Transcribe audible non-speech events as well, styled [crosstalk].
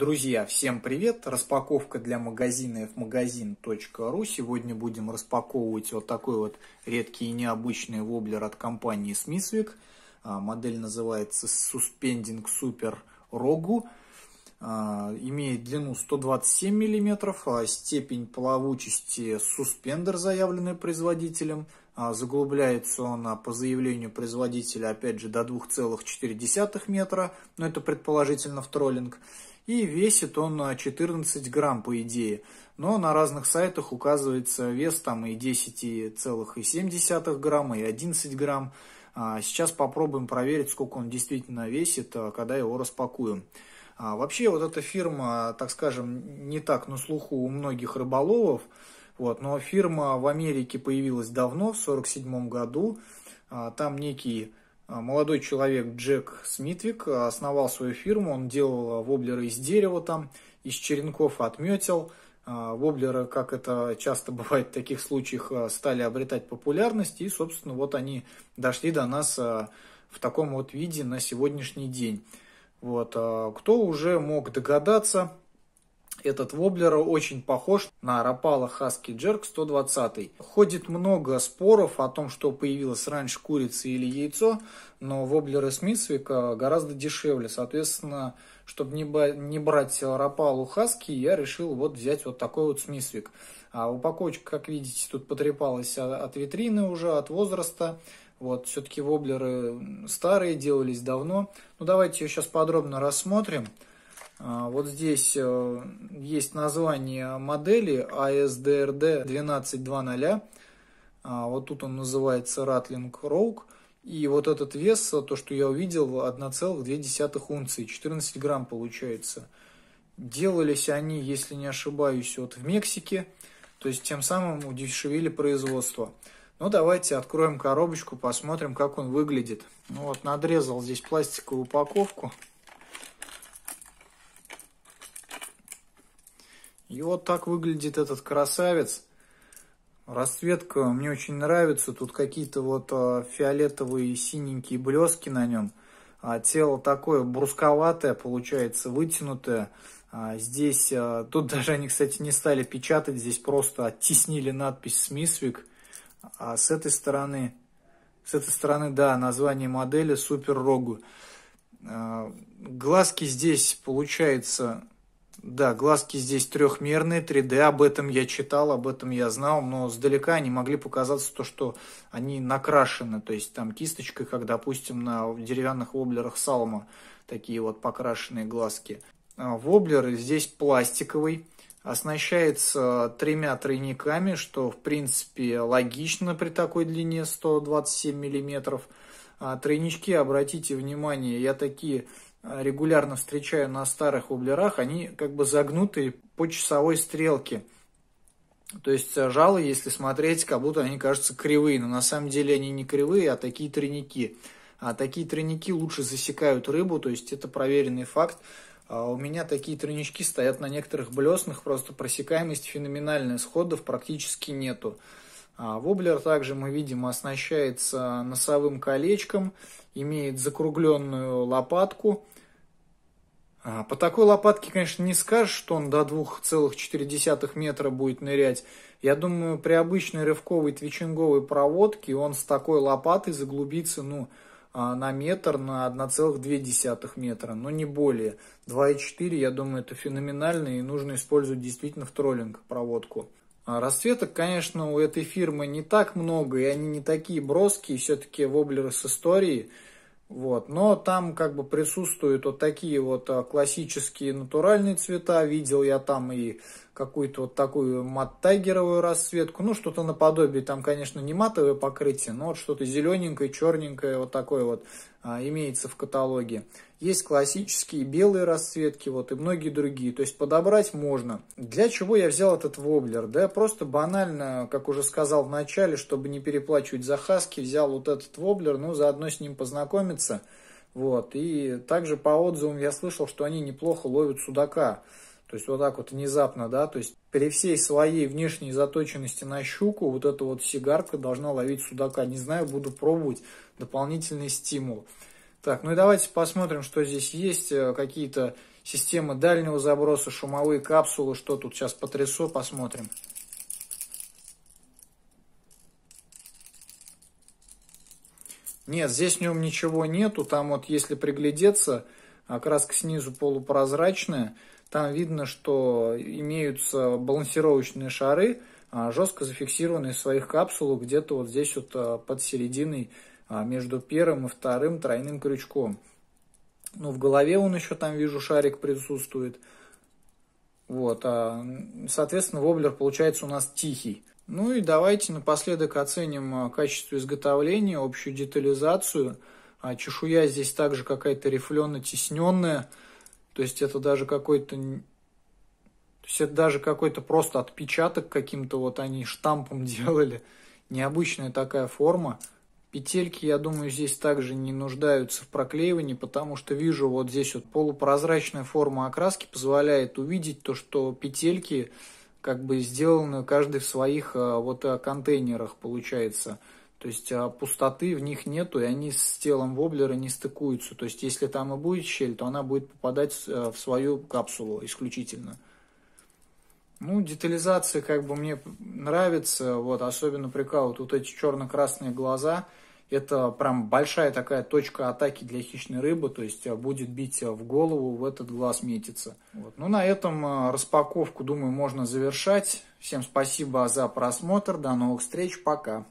Друзья, всем привет! Распаковка для магазина fmagazin.ru. Сегодня будем распаковывать вот такой вот редкий и необычный воблер от компании Smithwick. А, модель называется Suspending Super Rogu. А, имеет длину 127 мм, а, степень плавучести суспендер, заявленный производителем. Заглубляется он по заявлению производителя, опять же, до 2,4 метра, но это предположительно в троллинг и весит он 14 э, грамм по идее. Но на разных сайтах указывается вес там и 10,7 грамма, и 11 грамм. А, сейчас попробуем проверить, сколько он действительно весит, э, когда его распакуем. А, вообще вот эта фирма, так скажем, не так на слуху у многих рыболовов. Вот, но фирма в Америке появилась давно, в 1947 году. А, там некий а, молодой человек Джек Смитвик а, основал свою фирму, он делал а, воблеры из дерева там, из черенков отметил. Воблеры, как это часто [laughs] бывает в таких случаях, стали обретать популярность, и, собственно, вот они дошли до нас в таком вот виде на сегодняшний день. Вот. Кто уже мог догадаться, этот воблер очень похож на Рапала Хаски Джерк 120. Ходит много споров о том, что появилось раньше, курица или яйцо, но воблеры Смитсвика гораздо дешевле. Соответственно, чтобы не брать Рапалу Хаски, я решил вот взять вот такой вот Смитсвик. А упаковочка, как видите, тут потрепалась от витрины уже, от возраста. Вот, все-таки воблеры старые, делались давно. Ну, давайте ее сейчас подробно рассмотрим. А, вот здесь э, есть название модели ASDRD а 12.2.0. А, вот тут он называется Rattling Rogue. И вот этот вес, э, то, что я увидел, 1,2 унции, 14 грамм получается. Делались они, если не ошибаюсь, вот в Мексике, то есть тем самым удешевили производство. Ну, давайте откроем коробочку, посмотрим, как он выглядит. Ну, вот надрезал здесь пластиковую упаковку. И вот так выглядит этот красавец. Расцветка мне очень нравится. Тут какие-то вот а, фиолетовые и синенькие блески на нем. А тело такое брусковатое, получается, вытянутое. А здесь, а, тут даже они, кстати, не стали печатать. Здесь просто оттеснили надпись «Смисвик». А с этой стороны, с этой стороны, да, название модели «Супер Рогу». А, глазки здесь, получается, да, глазки здесь трехмерные, 3D, об этом я читал, об этом я знал, но сдалека они могли показаться то, что они накрашены, то есть там кисточкой, как, допустим, на деревянных воблерах Салма, такие вот покрашенные глазки. А воблер здесь пластиковый, оснащается тремя тройниками, что, в принципе, логично при такой длине 127 миллиметров. А тройнички, обратите внимание, я такие регулярно встречаю на старых ублерах, они как бы загнуты по часовой стрелке. То есть э, жалы, если смотреть, как будто они кажутся кривые, но на самом деле они не кривые, а такие тройники. А такие тройники лучше засекают рыбу, то есть это проверенный факт. А у меня такие тройнички стоят на некоторых блеснах, просто просекаемость феноменальная, сходов практически нету. А воблер также мы видим оснащается носовым колечком, имеет закругленную лопатку. А, по такой лопатке, конечно, не скажешь, что он до 2,4 метра будет нырять. Я думаю, при обычной рывковой твичинговой проводке он с такой лопатой заглубится, ну, а, на метр, на 1,2 метра, но не более. 2,4, я думаю, это феноменально, и нужно использовать действительно в троллинг проводку. А расцветок, конечно, у этой фирмы не так много, и они не такие броские, все-таки воблеры с историей. Вот. Но там как бы присутствуют вот такие вот а, классические натуральные цвета. Видел я там и какую-то вот такую маттайгеровую расцветку, ну, что-то наподобие, там, конечно, не матовое покрытие, но вот что-то зелененькое, черненькое, вот такое вот а, имеется в каталоге. Есть классические белые расцветки, вот, и многие другие, то есть подобрать можно. Для чего я взял этот воблер, да, просто банально, как уже сказал в начале, чтобы не переплачивать за хаски, взял вот этот воблер, ну, заодно с ним познакомиться, вот, и также по отзывам я слышал, что они неплохо ловят судака, то есть вот так вот внезапно, да, то есть при всей своей внешней заточенности на щуку вот эта вот сигарка должна ловить судака. Не знаю, буду пробовать дополнительный стимул. Так, ну и давайте посмотрим, что здесь есть, э, какие-то системы дальнего заброса, шумовые капсулы, что тут сейчас потрясу, посмотрим. Нет, здесь в нем ничего нету, там вот если приглядеться, окраска а снизу полупрозрачная, там видно, что имеются балансировочные шары, а, жестко зафиксированные в своих капсулах где-то вот здесь вот а, под серединой а, между первым и вторым тройным крючком. Ну, в голове он еще там, вижу, шарик присутствует. Вот, а, соответственно, воблер получается у нас тихий. Ну и давайте напоследок оценим качество изготовления, общую детализацию. А чешуя здесь также какая-то рифленая, тесненная то есть это даже какой-то... То есть это даже какой-то просто отпечаток каким-то вот они штампом [laughs] делали. Необычная такая форма. Петельки, я думаю, здесь также не нуждаются в проклеивании, потому что вижу вот здесь вот полупрозрачная форма окраски позволяет увидеть то, что петельки как бы сделаны каждый в своих а, вот а, контейнерах получается. То есть а, пустоты в них нету, и они с телом воблера не стыкуются. То есть если там и будет щель, то она будет попадать э, в свою капсулу исключительно. Ну, детализация как бы мне нравится, вот, особенно прикалывают вот эти черно-красные глаза. Это прям большая такая точка атаки для хищной рыбы, то есть а, будет бить а, в голову, в этот глаз метится. Вот. Ну, на этом распаковку, думаю, можно завершать. Всем спасибо за просмотр, до новых встреч, пока.